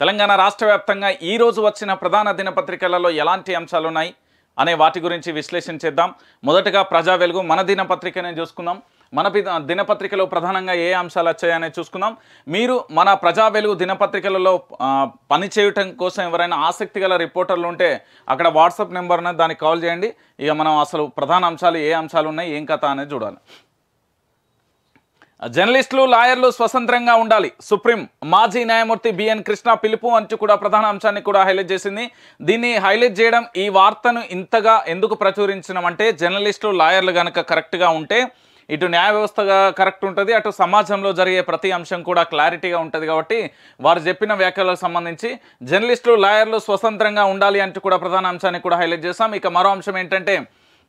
తెలంగాణ రాష్ట్ర వ్యాప్తంగా ఈరోజు వచ్చిన ప్రధాన దినపత్రికలలో ఎలాంటి అంశాలు ఉన్నాయి అనే వాటి గురించి విశ్లేషణ చేద్దాం మొదటగా ప్రజా వెలుగు మన దినపత్రికనే చూసుకుందాం మన దినపత్రికలో ప్రధానంగా ఏ అంశాలు వచ్చాయనే చూసుకుందాం మీరు మన ప్రజా వెలుగు దినపత్రికలలో పనిచేయటం కోసం ఎవరైనా ఆసక్తి గల రిపోర్టర్లు ఉంటే అక్కడ వాట్సాప్ నెంబర్న దానికి కాల్ చేయండి ఇక మనం అసలు ప్రధాన అంశాలు ఏ అంశాలు ఉన్నాయి ఏం కథ అనేది చూడాలి జర్నలిస్టులు లాయర్లు స్వతంత్రంగా ఉండాలి సుప్రీం మాజీ న్యాయమూర్తి బిఎన్ కృష్ణ పిలుపు అంటూ కూడా ప్రధాన అంశాన్ని కూడా హైలైట్ చేసింది దీన్ని హైలైట్ చేయడం ఈ వార్తను ఇంతగా ఎందుకు ప్రచురించినామంటే జర్నలిస్టులు లాయర్లు కనుక కరెక్ట్గా ఉంటే ఇటు న్యాయ వ్యవస్థగా కరెక్ట్ ఉంటుంది అటు సమాజంలో జరిగే ప్రతి అంశం కూడా క్లారిటీగా ఉంటుంది కాబట్టి వారు చెప్పిన వ్యాఖ్యలకు సంబంధించి జర్నలిస్టులు లాయర్లు స్వతంత్రంగా ఉండాలి అంటూ కూడా ప్రధాన అంశాన్ని కూడా హైలైట్ చేస్తాం ఇక మరో అంశం ఏంటంటే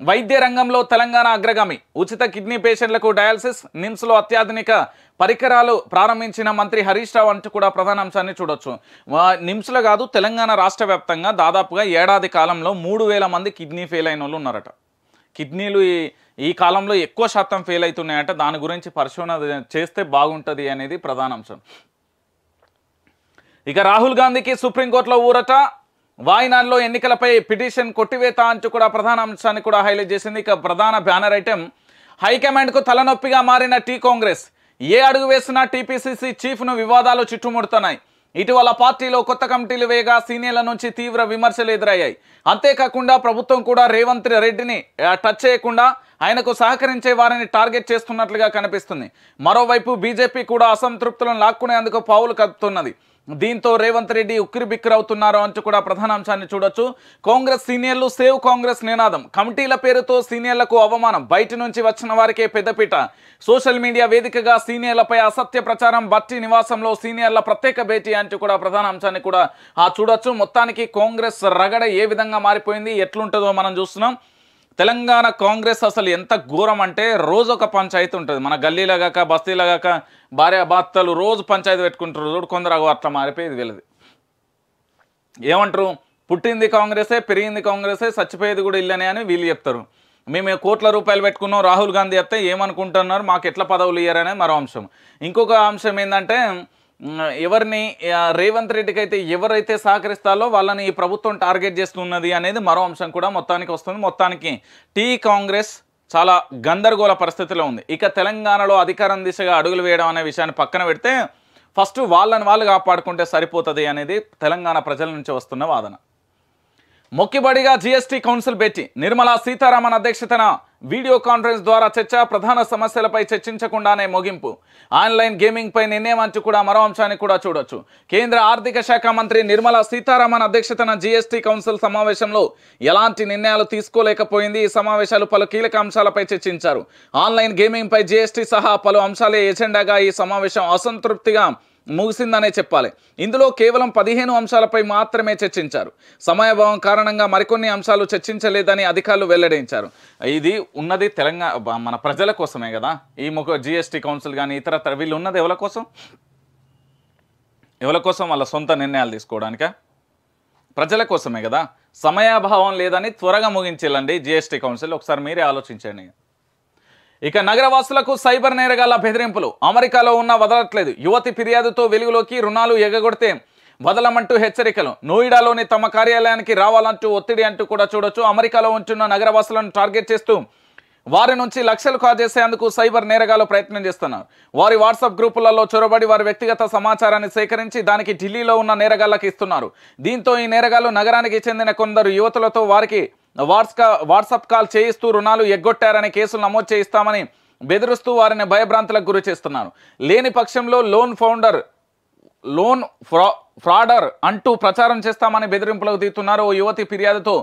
వైద్య రంగంలో తెలంగాణ అగ్రగామి ఉచిత కిడ్నీ పేషెంట్లకు డయాలసిస్ నిమ్స్లో అత్యాధునిక పరికరాలు ప్రారంభించిన మంత్రి హరీష్ రావు అంటూ కూడా ప్రధాన అంశాన్ని చూడొచ్చు నిమ్స్లో కాదు తెలంగాణ రాష్ట్ర వ్యాప్తంగా దాదాపుగా ఏడాది కాలంలో మూడు మంది కిడ్నీ ఫెయిల్ అయిన వాళ్ళు ఉన్నారట కిడ్నీలు ఈ కాలంలో ఎక్కువ శాతం ఫెయిల్ అవుతున్నాయట దాని గురించి పరిశోధన చేస్తే బాగుంటుంది అనేది ప్రధాన అంశం ఇక రాహుల్ గాంధీకి సుప్రీంకోర్టులో ఊరట వాయినాల్లో ఎన్నికలపై పిటిషన్ కొట్టివేత అంటూ కూడా ప్రధాన అంశాన్ని కూడా హైలైట్ చేసింది ఇక ప్రధాన బ్యానర్ ఐటెం హైకమాండ్కు తలనొప్పిగా మారిన టీ కాంగ్రెస్ ఏ అడుగు వేసినా టీపీసీసీ చీఫ్ను వివాదాలు చుట్టుముడుతున్నాయి ఇటీవల పార్టీలో కొత్త కమిటీలు వేగా సీనియర్ల నుంచి తీవ్ర విమర్శలు ఎదురయ్యాయి అంతేకాకుండా ప్రభుత్వం కూడా రేవంత్ రెడ్డిని టచ్ చేయకుండా ఆయనకు సహకరించే వారిని టార్గెట్ చేస్తున్నట్లుగా కనిపిస్తుంది మరోవైపు బీజేపీ కూడా అసంతృప్తులను లాక్కునేందుకు పావులు కదుపుతున్నది దీంతో రేవంత్ రెడ్డి అవుతున్నారో అంటూ కూడా ప్రధాన అంశాన్ని చూడొచ్చు కాంగ్రెస్ సీనియర్లు సేవ్ కాంగ్రెస్ నినాదం కమిటీల పేరుతో సీనియర్లకు అవమానం బయట నుంచి వచ్చిన వారికే పెద్దపీట సోషల్ మీడియా వేదికగా సీనియర్లపై అసత్య ప్రచారం బట్టి నివాసంలో సీనియర్ల ప్రత్యేక భేటీ అంటూ కూడా ప్రధాన అంశాన్ని కూడా చూడొచ్చు మొత్తానికి కాంగ్రెస్ రగడ ఏ విధంగా మారిపోయింది ఎట్లుంటుందో మనం చూస్తున్నాం తెలంగాణ కాంగ్రెస్ అసలు ఎంత ఘోరం అంటే రోజు ఒక పంచాయతీ ఉంటుంది మన గల్లీలాగాక బస్తీలాగాక భార్య భర్తలు రోజు పంచాయతీ పెట్టుకుంటారు చూడు కొందరు అట్లా మారిపోయేది వీళ్ళది ఏమంటారు పుట్టింది కాంగ్రెసే పెరిగింది కాంగ్రెసే చచ్చిపోయేది కూడా ఇల్లనే అని వీళ్ళు చెప్తారు మేము కోట్ల రూపాయలు పెట్టుకున్నాం రాహుల్ గాంధీ చెప్తే ఏమనుకుంటున్నారు మాకు ఎట్లా పదవులు ఇయ్యారనే మరో అంశం ఇంకొక అంశం ఏంటంటే ఎవరిని రేవంత్ రెడ్డికి అయితే ఎవరైతే సహకరిస్తారో వాళ్ళని ఈ ప్రభుత్వం టార్గెట్ చేస్తున్నది అనేది మరో అంశం కూడా మొత్తానికి వస్తుంది మొత్తానికి టీ కాంగ్రెస్ చాలా గందరగోళ పరిస్థితిలో ఉంది ఇక తెలంగాణలో అధికారం దిశగా అడుగులు వేయడం అనే విషయాన్ని పక్కన పెడితే ఫస్ట్ వాళ్ళని వాళ్ళు కాపాడుకుంటే సరిపోతుంది అనేది తెలంగాణ ప్రజల నుంచి వస్తున్న వాదన మొక్కిబడిగా జీఎస్టీ కౌన్సిల్ పెట్టి నిర్మలా సీతారామన్ అధ్యక్షతన వీడియో కాన్ఫరెన్స్ ద్వారా చర్చ ప్రధాన సమస్యలపై చర్చించకుండానే ముగింపు ఆన్లైన్ గేమింగ్పై అంచు కూడా మరో అంశాన్ని కూడా చూడొచ్చు కేంద్ర ఆర్థిక శాఖ మంత్రి నిర్మలా సీతారామన్ అధ్యక్షతన జీఎస్టీ కౌన్సిల్ సమావేశంలో ఎలాంటి నిర్ణయాలు తీసుకోలేకపోయింది ఈ సమావేశాలు పలు కీలక అంశాలపై చర్చించారు ఆన్లైన్ గేమింగ్పై జీఎస్టీ సహా పలు అంశాలే ఎజెండాగా ఈ సమావేశం అసంతృప్తిగా ముగిసిందనే చెప్పాలి ఇందులో కేవలం పదిహేను అంశాలపై మాత్రమే చర్చించారు సమయాభావం కారణంగా మరికొన్ని అంశాలు చర్చించలేదని అధికారులు వెల్లడించారు ఇది ఉన్నది తెలంగాణ మన ప్రజల కోసమే కదా ఈ ముఖ జిఎస్టీ కౌన్సిల్ కానీ ఇతర వీళ్ళు ఉన్నది ఎవరి కోసం ఎవరి కోసం వాళ్ళ సొంత నిర్ణయాలు తీసుకోవడానిక ప్రజల కోసమే కదా సమయాభావం లేదని త్వరగా ముగించాలండి జిఎస్టీ కౌన్సిల్ ఒకసారి మీరే ఆలోచించండి ఇక నగరవాసులకు సైబర్ నేరగాళ్ల బెదిరింపులు అమెరికాలో ఉన్న వదలట్లేదు యువతి ఫిర్యాదుతో వెలుగులోకి రుణాలు ఎగగొడితే వదలమంటూ హెచ్చరికలు నోయిడాలోని తమ కార్యాలయానికి రావాలంటూ ఒత్తిడి అంటూ కూడా చూడొచ్చు అమెరికాలో ఉంటున్న నగరవాసులను టార్గెట్ చేస్తూ వారి నుంచి లక్షలు కాజేసేందుకు సైబర్ నేరగాలు ప్రయత్నం చేస్తున్నారు వారి వాట్సాప్ గ్రూపులలో చొరబడి వారి వ్యక్తిగత సమాచారాన్ని సేకరించి దానికి ఢిల్లీలో ఉన్న నేరగాళ్లకు ఇస్తున్నారు దీంతో ఈ నేరగాళ్లు నగరానికి చెందిన కొందరు యువతులతో వారికి వాట్స్కా వాట్సాప్ కాల్ చేయిస్తూ రుణాలు ఎగ్గొట్టారనే కేసులు నమోదు చేయిస్తామని బెదిరుస్తూ వారిని భయభ్రాంతులకు గురి చేస్తున్నారు లేని పక్షంలో లోన్ ఫౌండర్ లోన్ ఫ్రా ఫ్రాడర్ అంటూ ప్రచారం చేస్తామని బెదిరింపులకు దిగుతున్నారు ఓ యువతి ఫిర్యాదుతో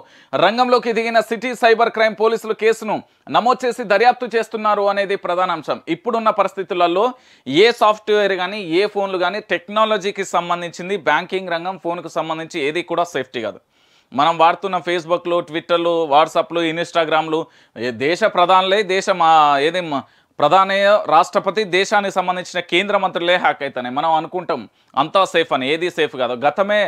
రంగంలోకి దిగిన సిటీ సైబర్ క్రైమ్ పోలీసులు కేసును నమోదు చేసి దర్యాప్తు చేస్తున్నారు అనేది ప్రధాన అంశం ఇప్పుడున్న పరిస్థితులలో ఏ సాఫ్ట్వేర్ కానీ ఏ ఫోన్లు కానీ టెక్నాలజీకి సంబంధించింది బ్యాంకింగ్ రంగం ఫోన్కు సంబంధించి ఏది కూడా సేఫ్టీ కాదు మనం వాడుతున్న ఫేస్బుక్లు ట్విట్టర్లు వాట్సాప్లు ఇన్స్టాగ్రామ్లు దేశ ప్రధానులే దేశ ఏది ప్రధాన రాష్ట్రపతి దేశానికి సంబంధించిన కేంద్ర మంత్రులే హ్యాక్ అవుతున్నాయి మనం అనుకుంటాం అంతా సేఫ్ అని ఏది సేఫ్ కాదు గతమే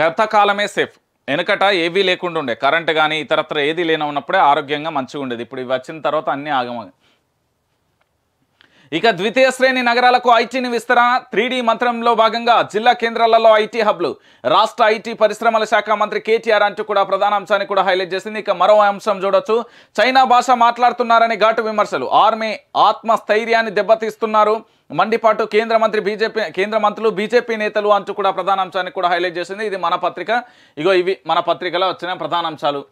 గతకాలమే సేఫ్ వెనకట ఏవీ లేకుండా ఉండే కరెంట్ కానీ ఇతరత్ర ఏది లేని ఉన్నప్పుడే ఆరోగ్యంగా మంచిగా ఉండేది ఇప్పుడు ఇవి వచ్చిన తర్వాత అన్నీ ఆగమ ఇక ద్వితీయ శ్రేణి నగరాలకు ఐటీని విస్తరణ త్రీడీ మంత్రంలో భాగంగా జిల్లా కేంద్రాలలో ఐటీ హబ్లు రాష్ట్ర ఐటీ పరిశ్రమల శాఖ మంత్రి కేటీఆర్ అంటూ కూడా ప్రధాన అంశాన్ని కూడా హైలైట్ చేసింది ఇక మరో అంశం చూడొచ్చు చైనా భాష మాట్లాడుతున్నారని ఘాటు విమర్శలు ఆర్మీ ఆత్మస్థైర్యాన్ని దెబ్బతీస్తున్నారు మండిపాటు కేంద్ర మంత్రి బీజేపీ కేంద్ర మంత్రులు బీజేపీ నేతలు అంటూ కూడా ప్రధాన అంశాన్ని కూడా హైలైట్ చేసింది ఇది మన పత్రిక ఇగో ఇవి మన పత్రికలో వచ్చిన ప్రధాన అంశాలు